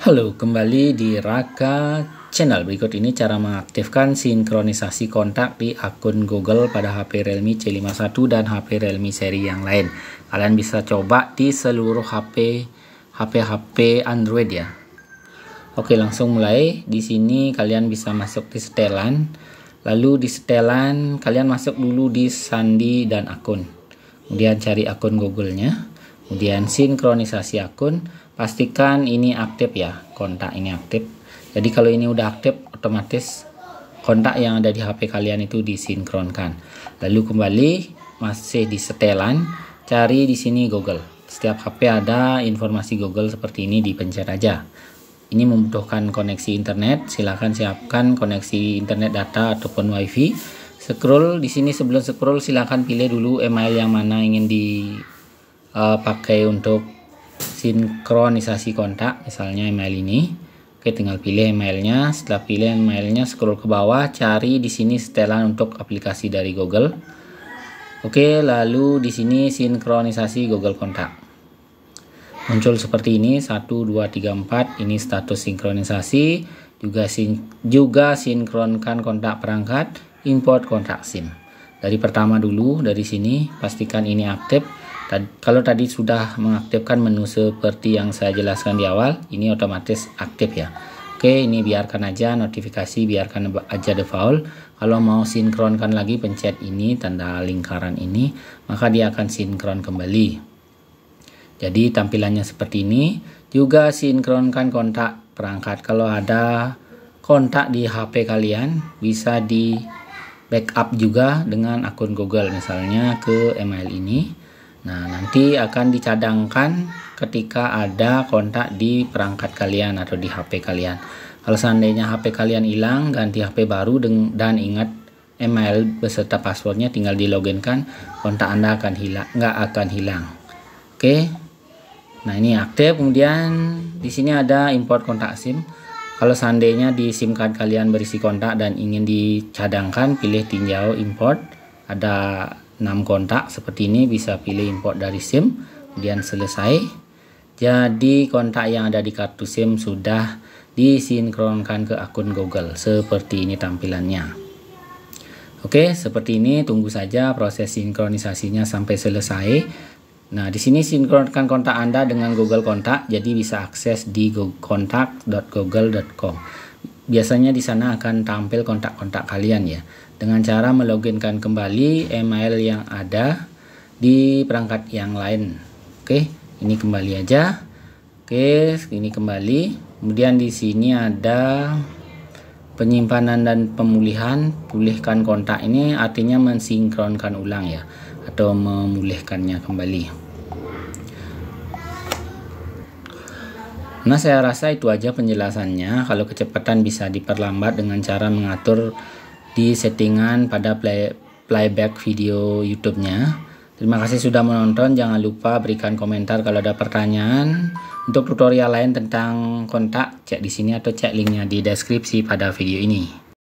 Halo, kembali di Raka Channel. Berikut ini cara mengaktifkan sinkronisasi kontak di akun Google pada HP Realme C51 dan HP Realme seri yang lain. Kalian bisa coba di seluruh HP HP-HP Android ya. Oke, langsung mulai. Di sini kalian bisa masuk di setelan. Lalu di setelan kalian masuk dulu di sandi dan akun. Kemudian cari akun Google-nya. Kemudian sinkronisasi akun pastikan ini aktif ya kontak ini aktif jadi kalau ini udah aktif otomatis kontak yang ada di HP kalian itu disinkronkan lalu kembali masih di setelan cari di sini Google setiap HP ada informasi Google seperti ini di dipencet aja ini membutuhkan koneksi internet silahkan siapkan koneksi internet data ataupun wifi scroll di sini sebelum scroll silahkan pilih dulu email yang mana ingin dipakai eh, untuk sinkronisasi kontak misalnya email ini oke tinggal pilih emailnya setelah pilih emailnya scroll ke bawah cari di sini setelan untuk aplikasi dari Google oke lalu di sini sinkronisasi Google kontak muncul seperti ini 1 2 3 4 ini status sinkronisasi juga sin juga sinkronkan kontak perangkat import kontak SIM dari pertama dulu dari sini pastikan ini aktif Tad, kalau tadi sudah mengaktifkan menu seperti yang saya jelaskan di awal, ini otomatis aktif ya. Oke, ini biarkan aja notifikasi, biarkan aja default. Kalau mau sinkronkan lagi pencet ini, tanda lingkaran ini, maka dia akan sinkron kembali. Jadi tampilannya seperti ini. Juga sinkronkan kontak perangkat. Kalau ada kontak di HP kalian, bisa di backup juga dengan akun Google misalnya ke email ini. Nah, nanti akan dicadangkan ketika ada kontak di perangkat kalian atau di HP kalian. Kalau seandainya HP kalian hilang, ganti HP baru dan ingat email beserta passwordnya tinggal diloginkan, kontak Anda akan hilang, nggak akan hilang. Oke. Nah, ini aktif. Kemudian di sini ada import kontak SIM. Kalau seandainya di SIM card kalian berisi kontak dan ingin dicadangkan, pilih tinjau import. Ada 6 kontak seperti ini bisa pilih import dari SIM kemudian selesai jadi kontak yang ada di kartu SIM sudah disinkronkan ke akun Google seperti ini tampilannya Oke seperti ini tunggu saja proses sinkronisasinya sampai selesai Nah, di sini sinkronkan kontak Anda dengan Google Kontak, jadi bisa akses di kontak.google.com biasanya di sana akan tampil kontak-kontak kalian ya dengan cara meloginkan kembali email yang ada di perangkat yang lain oke ini kembali aja oke ini kembali kemudian di sini ada penyimpanan dan pemulihan pulihkan kontak ini artinya mensinkronkan ulang ya atau memulihkannya kembali Nah, saya rasa itu aja penjelasannya. Kalau kecepatan bisa diperlambat dengan cara mengatur di settingan pada play, playback video YouTube-nya. Terima kasih sudah menonton. Jangan lupa berikan komentar kalau ada pertanyaan. Untuk tutorial lain tentang kontak, cek di sini atau cek linknya di deskripsi pada video ini.